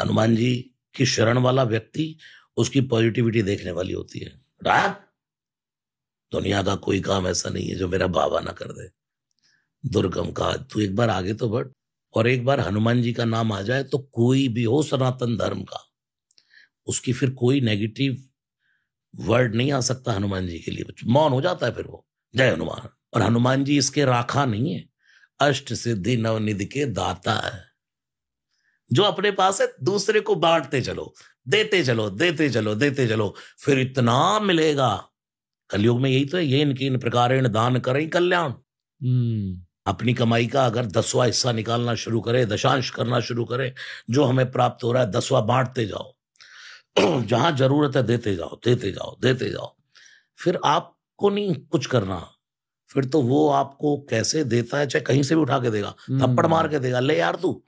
हनुमान जी की शरण वाला व्यक्ति उसकी पॉजिटिविटी देखने वाली होती है दुनिया का कोई काम ऐसा नहीं है जो मेरा बाबा ना कर दे दुर्गम का तू एक बार आगे तो बढ़ और एक बार हनुमान जी का नाम आ जाए तो कोई भी हो सनातन धर्म का उसकी फिर कोई नेगेटिव वर्ड नहीं आ सकता हनुमान जी के लिए मौन हो जाता है फिर वो जय हनुमान और हनुमान जी इसके राखा नहीं है अष्ट सिद्धि नवनिधि के दाता है जो अपने पास है दूसरे को बांटते चलो देते चलो देते चलो देते चलो फिर इतना मिलेगा कलयुग में यही तो है ये इनके इन प्रकार दान करें कल्याण हम्म। अपनी कमाई का अगर दसवा हिस्सा निकालना शुरू करे दशांश करना शुरू करे जो हमें प्राप्त हो रहा है दसवा बांटते जाओ जहां जरूरत है देते जाओ देते जाओ देते जाओ फिर आपको नहीं कुछ करना फिर तो वो आपको कैसे देता है चाहे कहीं से भी उठा के देगा थप्पड़ मार हम्म। के देगा ले यार तू